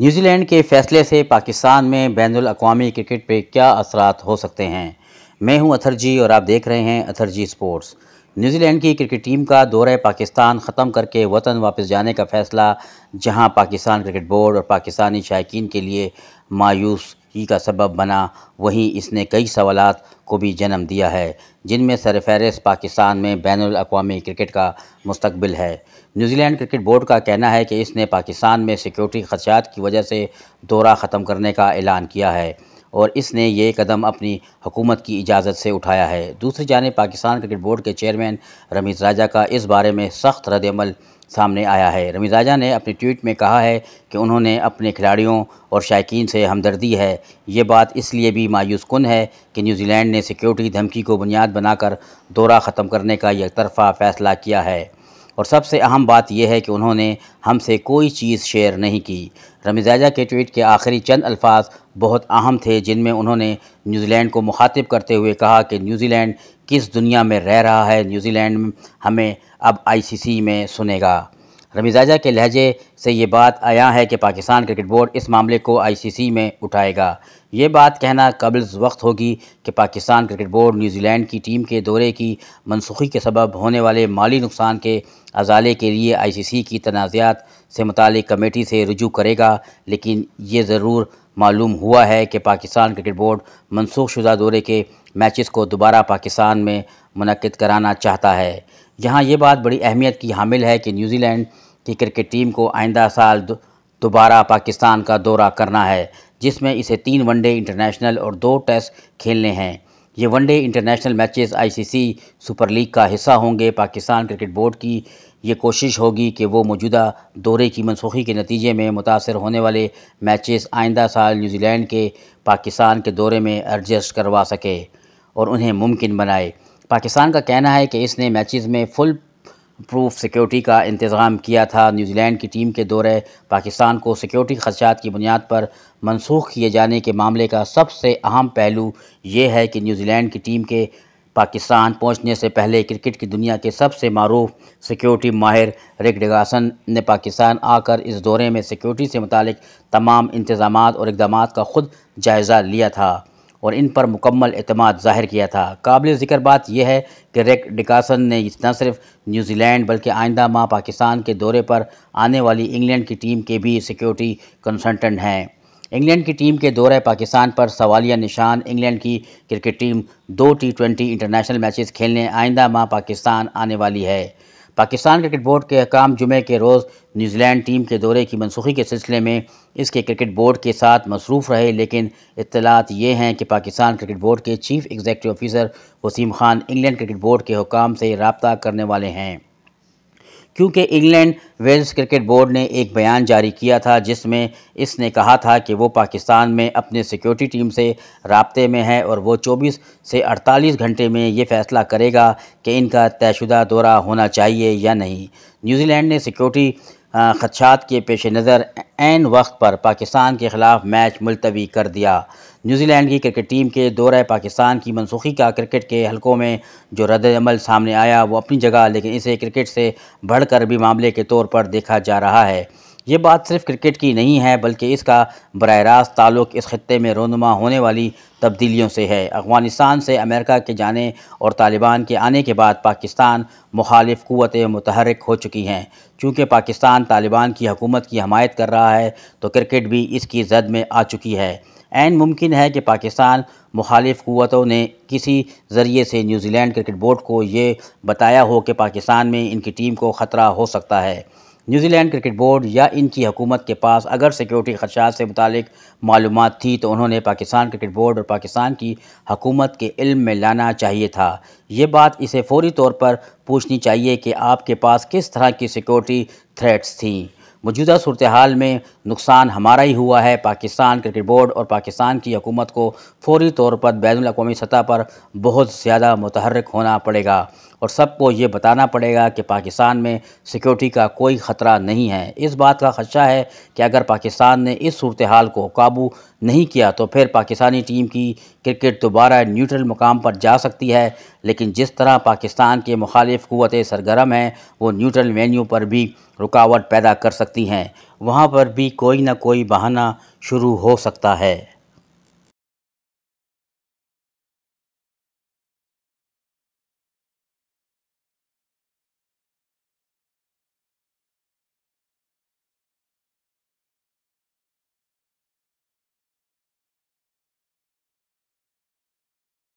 New Zealand के फैसले से पाकिस्तान में बैन अवी क्रिकेट पे क्या असरात हो सकते हैं मैं हूं अथर जी और आप देख रहे हैं अथर जी स्पोर्ट्स न्यूजीलैंड की क्रिकेट टीम का दौरा पाकिस्तान ख़त्म करके वतन वापस जाने का फ़ैसला जहां पाकिस्तान क्रिकेट बोर्ड और पाकिस्तानी शायक के लिए मायूस ही का सबब बना वहीं इसने कई सवाल को भी जन्म दिया है जिनमें सरफहरस्त पाकिस्तान में बैन अवी क्रिकेट का मुस्तबिल है न्यूजीलैंड क्रिकेट बोर्ड का कहना है कि इसने पाकिस्तान में सिक्योरिटी खदशात की वजह से दौरा ख़त्म करने का ऐलान किया है और इसने ये कदम अपनी हुकूमत की इजाज़त से उठाया है दूसरी जानब पाकिस्तान क्रिकेट बोर्ड के चेयरमैन रमीज़ राजा का इस बारे में सख्त रदल सामने आया है रमी राजा ने अपने ट्वीट में कहा है कि उन्होंने अपने खिलाड़ियों और शायकीन से हमदर्दी है ये बात इसलिए भी मायूस कन है कि न्यूजीलैंड ने सिक्योरिटी धमकी को बुनियाद बनाकर दौरा ख़त्म करने का एक तरफा फ़ैसला किया है और सबसे अहम बात यह है कि उन्होंने हमसे कोई चीज़ शेयर नहीं की रमीजाजा के ट्वीट के आखिरी चंद अल्फाज बहुत अहम थे जिनमें उन्होंने न्यूजीलैंड को मुखातिब करते हुए कहा कि न्यूजीलैंड किस दुनिया में रह रहा है न्यूजीलैंड हमें अब आईसीसी में सुनेगा रमीजाजा के लहजे से ये बात आया है कि पाकिस्तान क्रिकेट बोर्ड इस मामले को आईसीसी में उठाएगा ये बात कहना कबल वक्त होगी कि पाकिस्तान क्रिकेट बोर्ड न्यूजीलैंड की टीम के दौरे की मनसूखी के सबब होने वाले माली नुकसान के अजाले के लिए आईसीसी की तनाज़ात से मुतल कमेटी से रजू करेगा लेकिन ये ज़रूर मालूम हुआ है कि पाकिस्तान क्रिकेट बोर्ड मनसूख शुदा दौरे के मैचेस को दोबारा पाकिस्तान में मनकद कराना चाहता है यहाँ ये बात बड़ी अहमियत की हामिल है कि न्यूजीलैंड की क्रिकेट टीम को आइंदा साल दोबारा पाकिस्तान का दौरा करना है जिसमें इसे तीन वनडे इंटरनेशनल और दो टेस्ट खेलने हैं ये one day international matches ICC super league का हिस्सा होंगे पाकिस्तान क्रिकेट बोर्ड की ये कोशिश होगी कि वो मौजूदा दौरे की मनसूखी के नतीजे में मुतासर होने वाले मैचेस आइंदा साल न्यूजीलैंड के पाकिस्तान के दौरे में एडजस्ट करवा सके और उन्हें मुमकिन बनाए पाकिस्तान का कहना है कि इसने मैचेस में फुल प्रूफ सिक्योरिटी का इंतज़ाम किया था न्यूजीलैंड की टीम के दौरे पाकिस्तान को सिक्योरिटी खदशात की बुनियाद पर मनसूख किए जाने के मामले का सबसे अहम पहलू ये है कि न्यूजीलैंड की टीम के पाकिस्तान पहुंचने से पहले क्रिकेट की दुनिया के सबसे मरूफ सिक्योरिटी माहिर रिक डिगासन ने पाकिस्तान आकर इस दौरे में सिक्योरिटी से मुतल तमाम इंतजाम और इकदाम का ख़ुद जायज़ा लिया था और इन पर मुकम्मल अतमाद ज़ाहिर किया था काबिल ज़िक्र बात यह है कि रेक डिकासन ने न सिर्फ न्यूजीलैंड बल्कि आइंदा माह पाकिस्तान के दौरे पर आने वाली इंग्लैंड की टीम के भी सिक्योरिटी कंसल्टेंट हैं इंग्लैंड की टीम के दौरे पाकिस्तान पर सवालिया निशान इंग्लैंड की क्रिकेट टीम दो टी ट्वेंटी इंटरनेशनल मैचेस खेलने आइंदा माह पाकिस्तान आने वाली है पाकिस्तान क्रिकेट बोर्ड के अहकाम जुमे के रोज़ न्यूजीलैंड टीम के दौरे की मनसूखी के सिलसिले में इसके क्रिकेट बोर्ड के साथ मसरूफ़ रहे लेकिन इतलात ये हैं कि पाकिस्तान क्रिकेट बोर्ड के chief executive officer Wasim Khan England cricket board के हुकाम से रबता करने वाले हैं क्योंकि इंग्लैंड वेल्स क्रिकेट बोर्ड ने एक बयान जारी किया था जिसमें इसने कहा था कि वो पाकिस्तान में अपने सिक्योरिटी टीम से रबते में है और वो 24 से 48 घंटे में ये फैसला करेगा कि इनका तयशुदा दौरा होना चाहिए या नहीं न्यूजीलैंड ने सिक्योरिटी खदशात के पेश नज़र एन वक्त पर पाकिस्तान के ख़िलाफ़ मैच मुलतवी कर दिया न्यूजीलैंड की क्रिकेट टीम के दौरे पाकिस्तान की मनसूखी का क्रिकेट के हलकों में जो रद्दमल सामने आया वो अपनी जगह लेकिन इसे क्रिकेट से बढ़कर भी मामले के तौर पर देखा जा रहा है ये बात सिर्फ क्रिकेट की नहीं है बल्कि इसका बर रास्त ताल्लुक इस खत्े में रोनुमा होने वाली तब्दीलियों से है अफगानिस्तान से अमेरिका के जाने और तालिबान के आने के बाद पाकिस्तान मुखालिफ क़वतें मतहरक हो चुकी हैं चूँकि पाकिस्तान तालिबान की हकूमत की हमायत कर रहा है तो क्रिकेट भी इसकी जद में आ चुकी है एन मुमकिन है कि पाकिस्तान मुखालिफ क़वतों ने किसी ज़रिए से न्यूजीलैंड क्रिकेट बोर्ड को ये बताया हो कि पाकिस्तान में इनकी टीम को ख़तरा हो सकता है न्यूजीलैंड क्रिकेट बोर्ड या इनकी हुकूमत के पास अगर सिक्योरिटी खदशात से मुतक मालूम थी तो उन्होंने पाकिस्तान क्रिकेट बोर्ड और पाकिस्तान की हकूमत के इल्म में लाना चाहिए था ये बात इसे फौरी तौर पर पूछनी चाहिए कि आपके पास किस तरह की सिक्योरिटी थ्रेट्स थी मौजूदा सूरत हाल में नुकसान हमारा ही हुआ है पाकिस्तान क्रिकेट बोर्ड और पाकिस्तान की हुकूमत को फौरी तौर पर बैन अवी सतह पर बहुत ज़्यादा मुतहरक होना पड़ेगा और सबको ये बताना पड़ेगा कि पाकिस्तान में सिक्योरिटी का कोई ख़तरा नहीं है इस बात का खदशा है कि अगर पाकिस्तान ने इस सूरत हाल को काबू नहीं किया तो फिर पाकिस्तानी टीम की क्रिकेट दोबारा न्यूट्रल मुकाम पर जा सकती है लेकिन जिस तरह पाकिस्तान के मुखालिफ क़वतें सरगर्म हैं वो न्यूट्रल वेन्यू पर भी रुकावट पैदा कर सकती हैं वहाँ पर भी कोई ना कोई बहाना शुरू हो सकता है